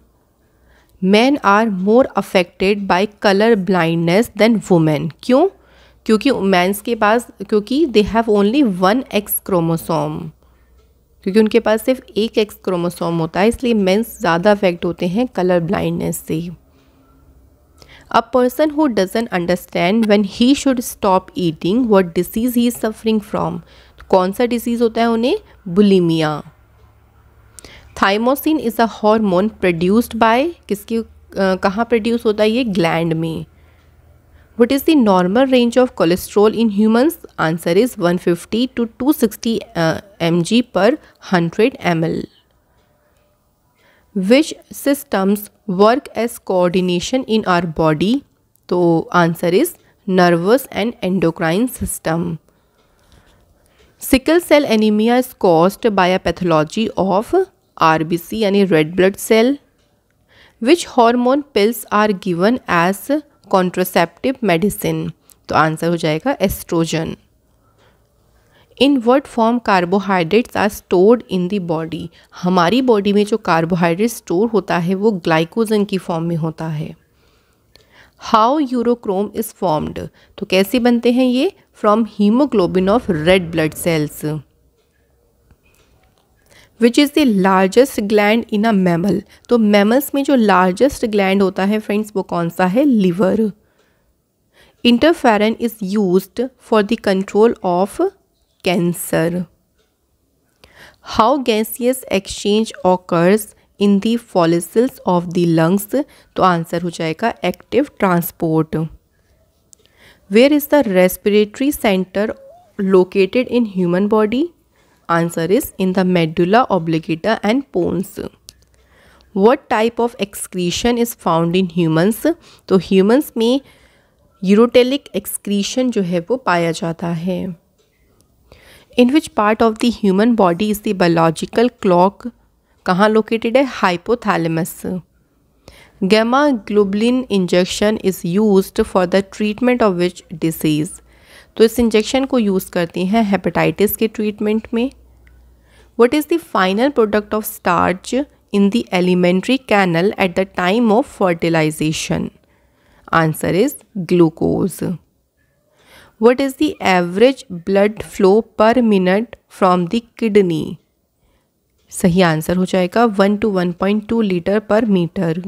Men are more affected by color blindness than women. क्यों क्योंकि men's के पास क्योंकि they have only one X chromosome. क्योंकि उनके पास सिर्फ एक एक्स क्रोमोसोम होता है इसलिए मेंस ज़्यादा अफेक्ट होते हैं कलर ब्लाइंडनेस से a person who doesn't understand when he should stop eating what disease he is suffering from कौन सा डिसीज़ होता है उन्हें bulimia thymosin is a hormone produced by किसकी कहाँ प्रोड्यूस होता है ये ग्लैंड में What is the normal range of cholesterol in humans? Answer is 150 to 260 uh, mg per 100 ml. Which systems work as coordination in our body? So answer is nervous and endocrine system. Sickle cell anemia is caused by a pathology of RBC, any red blood cell. Which hormone pills are given as contraceptive medicine तो answer हो जाएगा oestrogen in word form carbohydrates are stored in the body हमारी body में जो carbohydrate store होता है वो glycogen की फॉर्म में होता है हाउ यूरोक्रोम इज़ फॉर्म्ड तो कैसे बनते हैं ये from haemoglobin of red blood cells which is the largest gland in a mammal तो मैमल्स में जो लार्जेस्ट ग्लैंड होता है फ्रेंड्स वो कौन सा है liver interferon is use for the control of cancer how gaseous exchange occurs in the follicles of the lungs तो आंसर हो जाएगा active transport where is the respiratory centre located in human body answer is in the medulla oblongata and pons what type of excretion is found in humans तो humans में ureotelic excretion जो है वो पाया जाता है in which part of the human body is the biological clock कहाँ located है hypothalamus gamma globulin injection is use for the treatment of which disease तो इस इंजेक्शन को यूज़ करती हैं हेपेटाइटिस के ट्रीटमेंट में what is the final product of starch in the alimentary canal at the time of fertilization? Answer is glucose. What is the average blood flow per minute from the kidney? सही answer हो जाएगा one two one point two litre per metre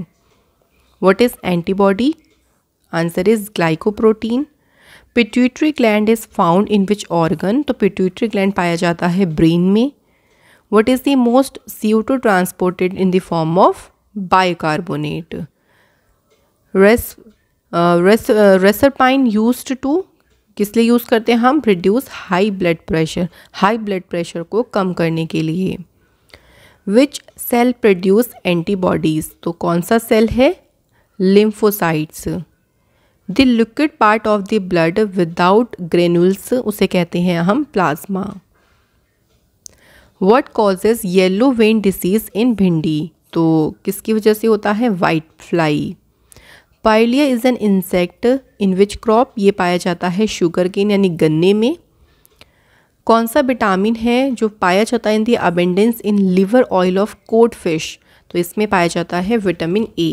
what is antibody answer is glycoprotein pituitary gland is found in which organ तो pituitary gland पाया जाता है brain में what is the most CO2 transported in the form of bicarbonate. Res, uh, res, uh, reserpine used to किस लिए use करते हैं हम reduce high blood pressure high blood pressure को कम करने के लिए विच सेल प्रोड्यूस एंटीबॉडीज़ तो कौन सा सेल है lymphocytes the liquid part of the blood without granules उसे कहते हैं हम plasma what causes yellow vein disease in bhindi तो किसकी वजह से होता है white fly pyrilla is an insect in which crop ये पाया जाता है शुगर केन यानी गन्ने में कौन सा विटामिन है जो पाया जाता है in the abundance in liver oil of cod fish तो इसमें पाया जाता है vitamin A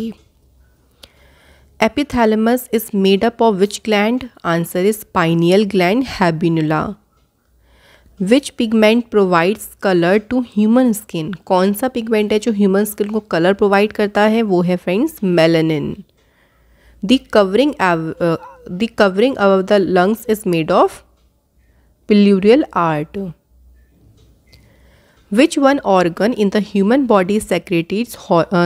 epithalamus is made up of which gland answer is pineal gland habenula which pigment provides colour to human skin कौन सा पिगमेंट है जो ह्यूमन स्किन को कलर प्रोवाइड करता है वो है friends melanin the covering the covering of the lungs is made of pleural art which one organ in the human body secretes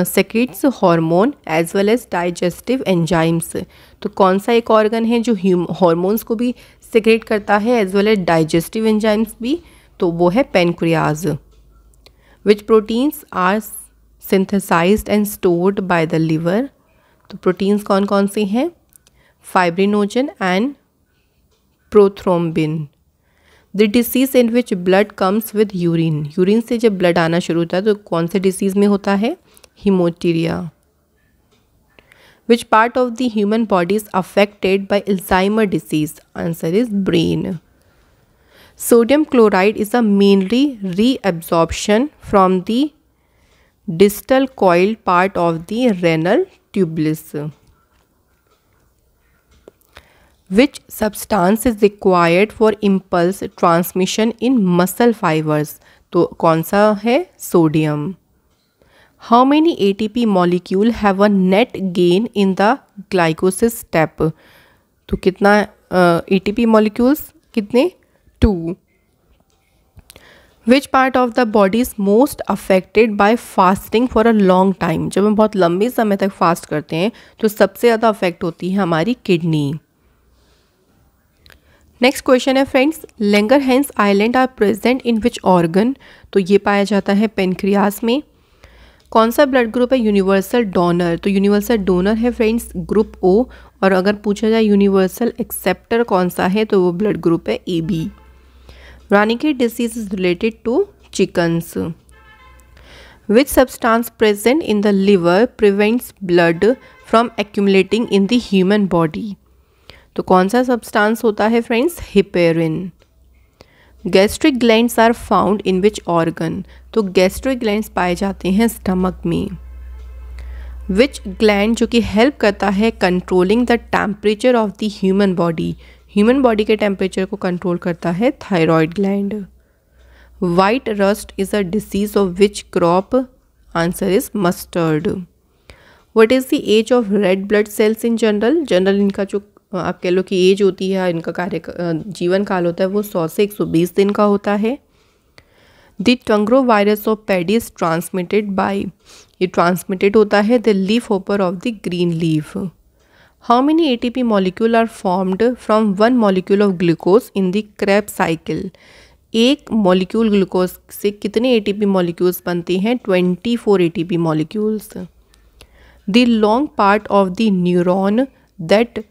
secretes hormone as well as digestive enzymes तो कौन सा एक organ है जो हॉर्मोन्स को भी secrete करता है as well as digestive enzymes भी तो वो है pancreas which proteins are synthesize and stored by the liver तो प्रोटीन्स कौन कौन से हैं fibrinogen and prothrombin the disease in which blood comes with urine urine से जब ब्लड आना शुरू होता है तो कौन से डिसीज़ में होता है हीमोटीरिया Which part of the human body is affected by Alzheimer disease? Answer is brain. Sodium chloride is a mainly reabsorption from the distal coil part of the renal tubulus. Which substance is required for impulse transmission in muscle fibers? to कौन सा है sodium? How A T P molecule have a net gain in the glycosis step तो कितना A T P molecules कितने to which part of the body is most affected by fasting for a long time जब हम बहुत लंबे समय तक fast करते हैं तो सबसे ज़्यादा अफेक्ट होती है हमारी किडनी नेक्स्ट क्वेश्चन है friends Langerhans island are present in which organ तो ये पाया जाता है पेनक्रियास में कौन सा ब्लड ग्रुप है यूनिवर्सल डोनर तो यूनिवर्सल डोनर है फ्रेंड्स ग्रुप ओ और अगर पूछा जाए यूनिवर्सल एक्सेप्टर कौन सा है तो वो ब्लड ग्रुप है ए बी Ranikhet disease is related to chickens which substance present in the liver prevents blood from accumulating in the human body तो कौन सा सब्सटांस होता है friends heparin gastric glands are found in which organ तो gastric glands पाए जाते हैं stomach में विच ग्लैंड जो कि हेल्प करता है controlling the temperature of the human body human body के टेम्परेचर को कंट्रोल करता है thyroid gland white rust is a disease of which crop answer is mustard what is the age of red blood cells in general general इनका जो आप कह लो कि as होती है इनका कार्य जीवन काल होता है वो सौ से एक सौ बीस दिन का होता है the tungro virus of paddies transmitted by ये ट्रांसमिटेड होता है the leaf hopper of the green leaf how many A T P molecule are formed from one molecule of glucose in the Krebs cycle एक molecule glucose से कितने A T P molecules बनते हैं twenty four A T P molecules the long part of the neuron that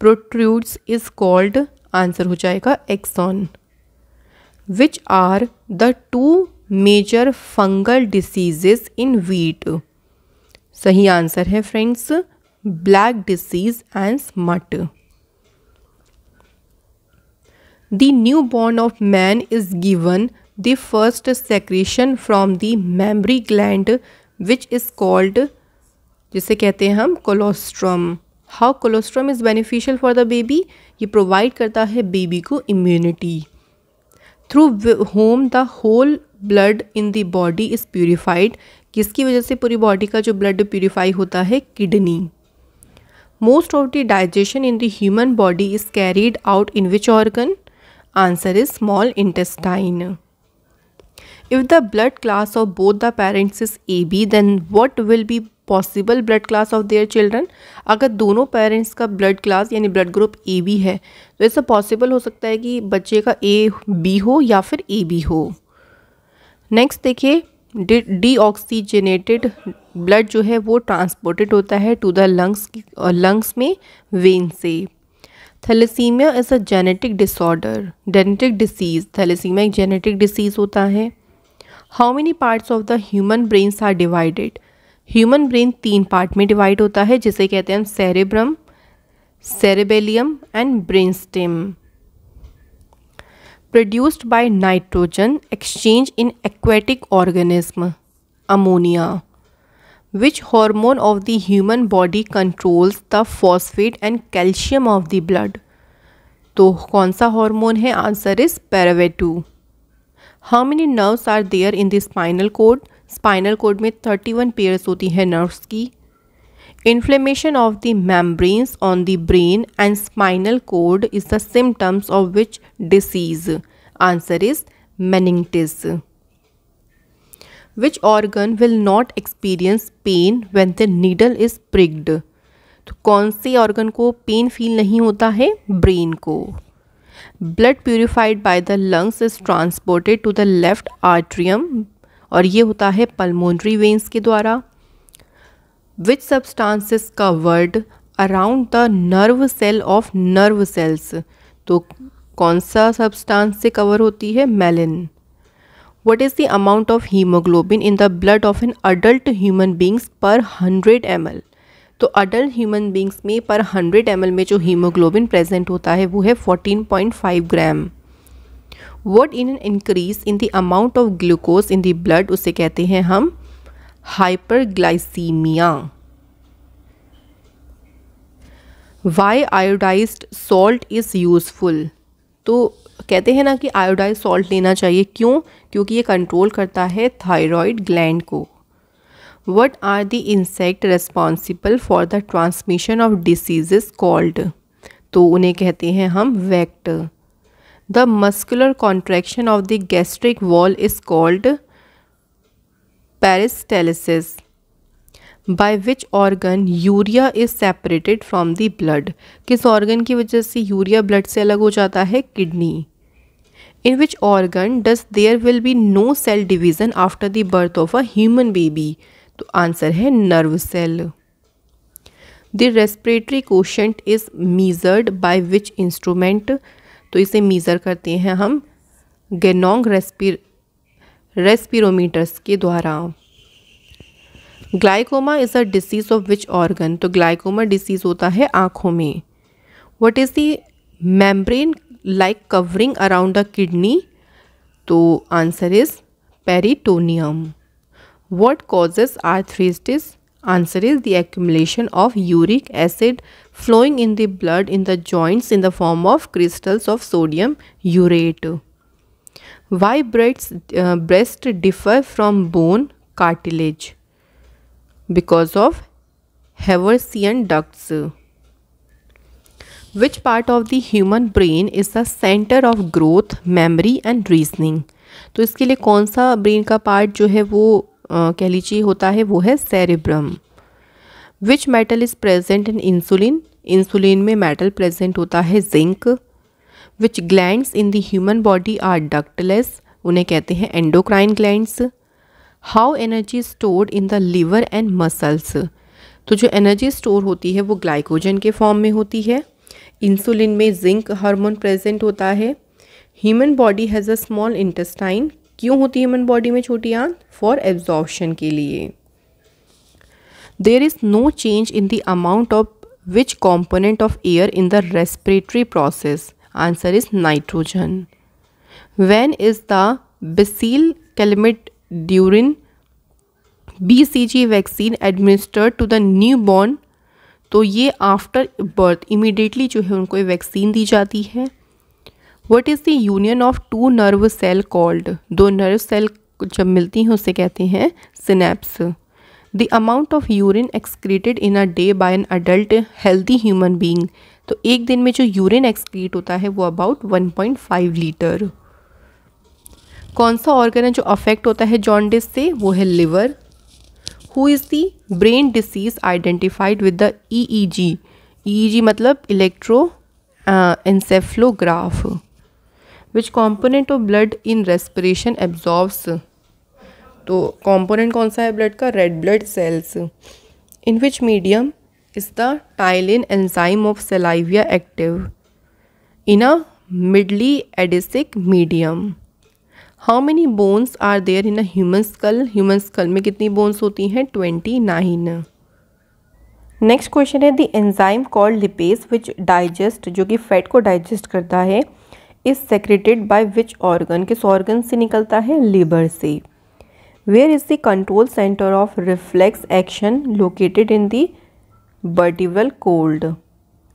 protrudes is called answer हो जाएगा axon which are the two major fungal diseases in wheat सही answer है friends black disease and smut new born of man is given the first secretion from the mammary gland which is called जिसे कहते हैं हम colostrum how colostrum is beneficial for the baby ये provide करता है baby को immunity through whom the whole blood in the body is purified किसकी वजह से पूरी बॉडी का जो ब्लड प्योरीफाई होता है kidney most of the digestion in the human body is carried out in which organ answer is small intestine if the blood class of both the parents is A B then what will be possible blood class of their children अगर दोनों parents का blood class यानी blood group A B है तो ऐसा possible हो सकता है कि बच्चे का ए बी हो या फिर ए बी हो नेक्स्ट देखिए डीऑक्सीजनेटेड ब्लड जो है वो ट्रांसपोर्टेड होता है टू द लंग्स लंग्स में वेन से thalassemia is a genetic disorder genetic disease thalassemia एक जेनेटिक डिसीज़ होता है how many parts of the human brains are divided human brain तीन पार्ट में डिवाइड होता है जिसे कहते हैं cerebrum cerebellum and brain stem produced by nitrogen exchange in aquatic organism ammonia which hormone of the human body controls the phosphate and calcium of the blood तो कौन सा हॉर्मोन है answer is parathyroid how many nerves are there in the spinal cord spinal cord में 31 pairs होती हैं nerves की inflammation of the membranes on the brain and spinal cord is the symptoms of which disease answer is meningitis which organ will not experience pain when the needle is प्रिग्ड तो कौन से organ को pain feel नहीं होता है brain को blood purified by the lungs is transported to the left atrium और ये होता है पल्मोनरी वेंस के द्वारा which substances covered around the nerve cell of nerve cells तो कौन सा सब्सटांस से कवर होती है myelin what is the amount of haemoglobin in the blood of an adult human beings per hundred M L तो adult human beings में per hundred M L में जो हीमोग्लोबिन प्रेजेंट होता है वो है fourteen point five gram what in an increase in the amount of glucose in the blood उसे कहते हैं हम hyperglycaemia why iodised salt is useful तो कहते हैं ना कि आयोडाइज सॉल्ट लेना चाहिए क्यों क्योंकि ये कंट्रोल करता है थायराइड ग्लैंड को what are the insect responsible for the transmission of diseases called तो उन्हें कहते हैं हम vector the muscular contraction of the gastric wall is called peristalsis by which organ urea is separated from the blood किस organ की वजह से urea blood से अलग हो जाता है kidney in which organ does there will be no cell division after the birth of a human baby तो आंसर है nerve cell the respiratory quotient is measured by which instrument तो इसे measure करते हैं हम गेनोंग रेस्पिर रेस्पिरोमीटर्स के द्वारा glaucoma is a disease of which organ तो ग्लाइकोमा डिसीज़ होता है आँखों में what is the membrane like covering around the kidney तो answer is peritoneum what causes arthritis answer is the accumulation of uric acid flowing in the blood in the joints in the form of crystals of sodium urate why breasts breast differ from bone cartilage because of Haversian ducts which part of the human brain is the centre of growth memory and reasoning तो इसके लिए कौन सा brain का part जो है वो कह लीजिए होता है वो है cerebrum which metal is present in insulin insulin में मेटल प्रेजेंट होता है zinc which glands in the human body are ductless उन्हें कहते हैं endocrine glands how energy stored in the liver and muscles तो जो एनर्जी स्टोर होती है वो ग्लाइकोजन के फॉर्म में होती है इंसुलिन में जिंक हार्मोन प्रेजेंट होता है human body has a small intestine क्यों होती है ह्यूमन बॉडी में छोटी आंत फॉर एब्जॉर्प्शन के लिए there is no change in the amount of which component of air in the respiratory process answer is nitrogen is the Calmette during B C G vaccine administered to the new born तो ये after birth immediately जो है उनको ये vaccine दी जाती है what is the union of two nerve cell called दो नर्व सेल जब मिलती हैं उसे कहते हैं synapse the amount of urine excreted in a day by an adult healthy human being तो एक दिन में जो यूरिन एक्सक्रीट होता है वो अबाउट 1.5 लीटर कौन सा ऑर्गन है जो अफेक्ट होता है जॉन्डिस से वो है liver who is the brain disease identified with the E E G E G मतलब electroencephalograph uh, which component of blood in respiration absorbs तो कॉम्पोनेंट कौन सा है ब्लड का red blood cells in which medium is the ptyalin enzyme of saliva active in a mildly एडिसिक medium how many bones are there in a human skull human skull में कितनी bones होती हैं twenty nine next question है the enzyme called lipase which digest जो कि fat को digest करता है is secreted by which organ किस ऑर्गन से निकलता है लिवर से where is the control centre of reflex action located in the vertebral cold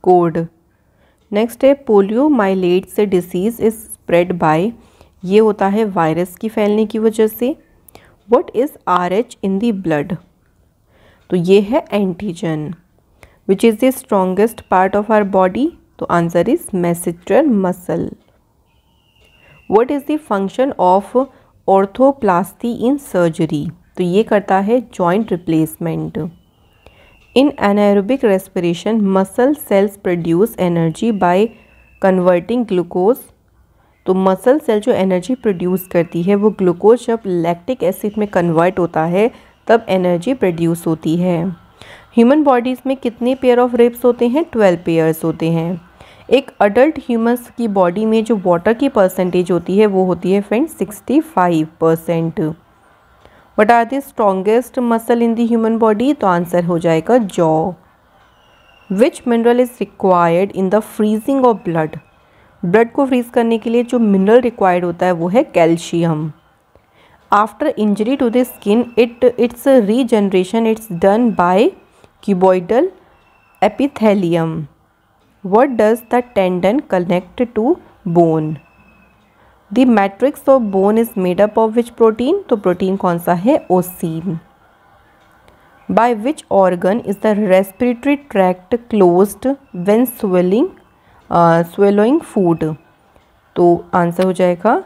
cord next है पोलियो माइलेट से डिसीज़ इज स्प्रेड बाय ये होता है वायरस की फैलने की वजह से what is R H in the blood तो ये है antigen which is the strongest part of our body तो answer is masseter muscle what is the function of orthoplasty in surgery तो ये करता है joint replacement in anaerobic respiration muscle cells produce energy by converting glucose तो muscle cell जो energy produce करती है वो ग्लूकोज जब लैक्टिक एसिड में कन्वर्ट होता है तब एनर्जी प्रोड्यूस होती है ह्यूमन बॉडीज़ में कितने पेयर ऑफ रिब्स होते हैं ट्वेल्व पेयर्स होते हैं एक अडल्ट ह्यूमंस की बॉडी में जो वाटर की परसेंटेज होती है वो होती है friend sixty five percent what are the strongest muscle in द्यूमन human body तो आंसर हो जाएगा jaw which mineral is required in the freezing of blood blood को फ्रीज करने के लिए जो मिनरल रिक्वायर्ड होता है वो है calcium after injury to the skin it it's regeneration it's done by cuboidal epithelium What does the tendon connect to bone? The matrix of bone is made up of which protein? तो protein कौन सा है ossein By which organ is the respiratory tract closed when swelling uh, swallowing food? तो answer हो जाएगा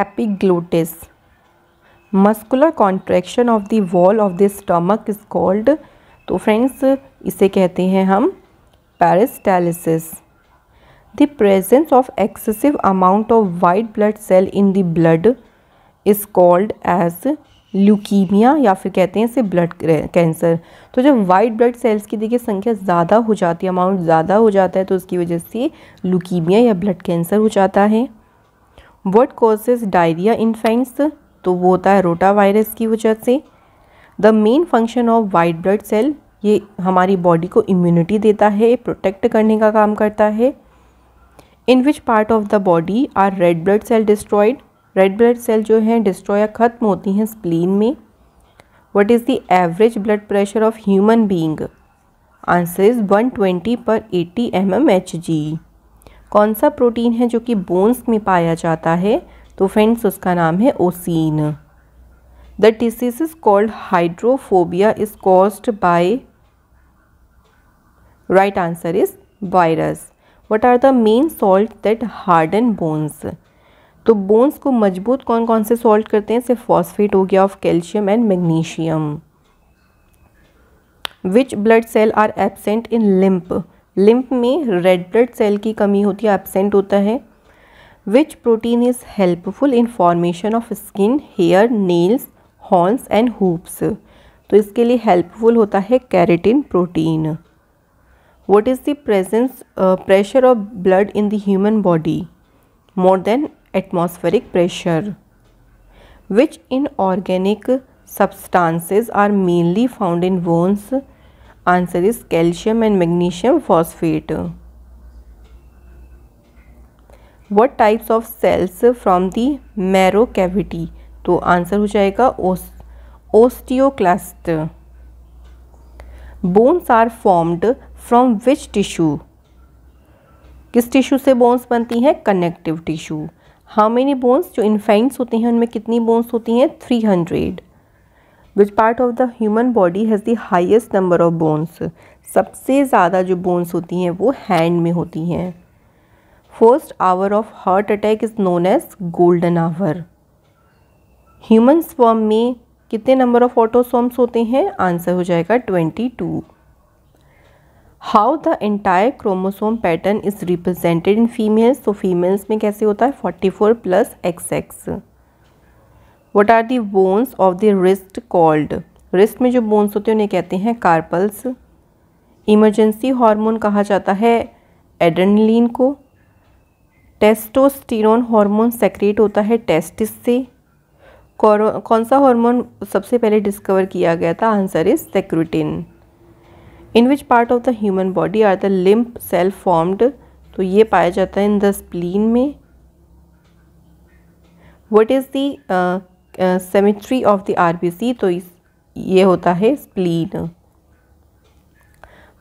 epiglottis muscular contraction of the wall of the stomach is called तो friends इसे कहते हैं हम peristalsis. The presence of excessive amount of white blood cell in the blood is called as leukaemia या फिर कहते हैं इसे ब्लड कैंसर तो जब वाइट ब्लड सेल्स की देखिए संख्या ज़्यादा हो जाती है अमाउंट ज़्यादा हो जाता है तो उसकी वजह से ल्यूकीमिया या ब्लड कैंसर हो जाता है वट कॉजेज डायरिया इन्फेंट्स तो वो होता है रोटा वायरस की वजह से the main function of white blood cell ये हमारी बॉडी को इम्यूनिटी देता है प्रोटेक्ट करने का काम करता है in which part of the body are red blood cell destroyed red blood cell जो हैं डिस्ट्रॉय ख़त्म होती हैं स्प्लीन में what is the average blood pressure of human being answer is one twenty पर eighty M M H G कौन सा protein है जो कि बोन्स में पाया जाता है तो फ्रेंड्स उसका नाम है ossein the disease called hydrophobia is is by right answer is virus what are the main salt salt hard and bones तो बोन्स को मजबूत कौन कौन से सॉल्ट करते हैं सिर्फ फॉस्फेट हो गया of calcium and magnesium which blood cell are absent in lymph lymph में रेड ब्लड सेल की कमी होती है एबसेंट होता है which protein is helpful in formation of skin hair nails horns and hoofs तो इसके लिए हेल्पफुल होता है keratin protein what is the presence pressure of blood in the human body more than atmospheric pressure which inorganic substances are mainly found in bones answer is calcium and magnesium phosphate what types of cells from the marrow cavity तो answer हो जाएगा ओस osteoclast bones are formed from which tissue किस tissue से bones बनती हैं connective tissue how many bones जो infants होते हैं उनमें कितनी बोन्स होती हैं three hundred which part of the human body has the highest number of bones सबसे ज़्यादा जो बोन्स होती हैं वो हैंड में होती हैं first hour of heart attack is known as golden hour human sperm में कितने नंबर ऑफ ऑटोसोम्स होते हैं आंसर हो जाएगा twenty two how the entire chromosome pattern is represented in females तो फीमेल्स में कैसे होता है forty four plus X X what are the bones of the wrist called wrist में जो बोन्स होते हैं उन्हें कहते हैं कार्पल्स इमरजेंसी हार्मोन कहा जाता है एडनलिन को टेस्टोस्टिरोन हार्मोन सेक्रेट होता है टेस्टिस से कौन सा हार्मोन सबसे पहले डिस्कवर किया गया था answer is secretin in which part of the human body are the lymph cell formed तो ये पाया जाता है इन द स्प्लीन में what is the of the RBC तो ये होता है spleen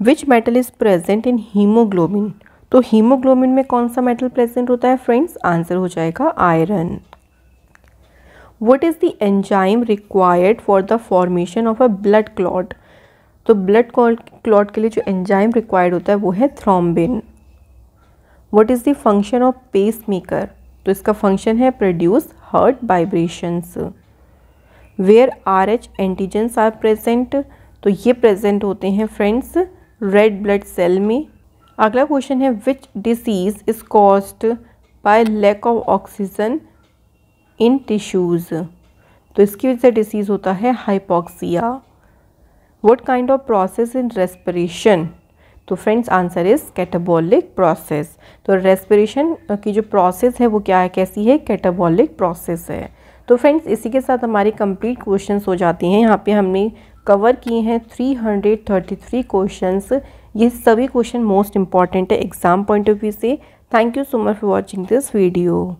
which metal is present in haemoglobin तो हीमोग्लोबिन में कौन सा मेटल प्रेजेंट होता है फ्रेंड्स आंसर हो जाएगा iron what is the enzyme required for the formation of a blood clot तो ब्लड क्लॉट के लिए जो एंजाइम रिक्वायर्ड होता है वो है thrombin what is the function of pacemaker तो इसका फंक्शन है produce heart vibrations where are H antigens are present तो ये प्रेजेंट होते हैं फ्रेंड्स रेड ब्लड सेल में अगला क्वेश्चन है which disease is caused by lack of oxygen in tissues तो इसकी वजह से डिसीज़ होता है hypoxia what kind of process in respiration तो friends answer is catabolic process तो रेस्परेशन की जो प्रोसेस है वो क्या है कैसी है कैटाबॉलिक प्रोसेस है तो फ्रेंड्स इसी के साथ हमारे कंप्लीट क्वेश्चंस हो जाते हैं यहाँ पे हमने कवर किए हैं 333 क्वेश्चंस ये सभी क्वेश्चन मोस्ट इंपॉर्टेंट है एग्ज़ाम पॉइंट ऑफ व्यू से thank you so much for watching this video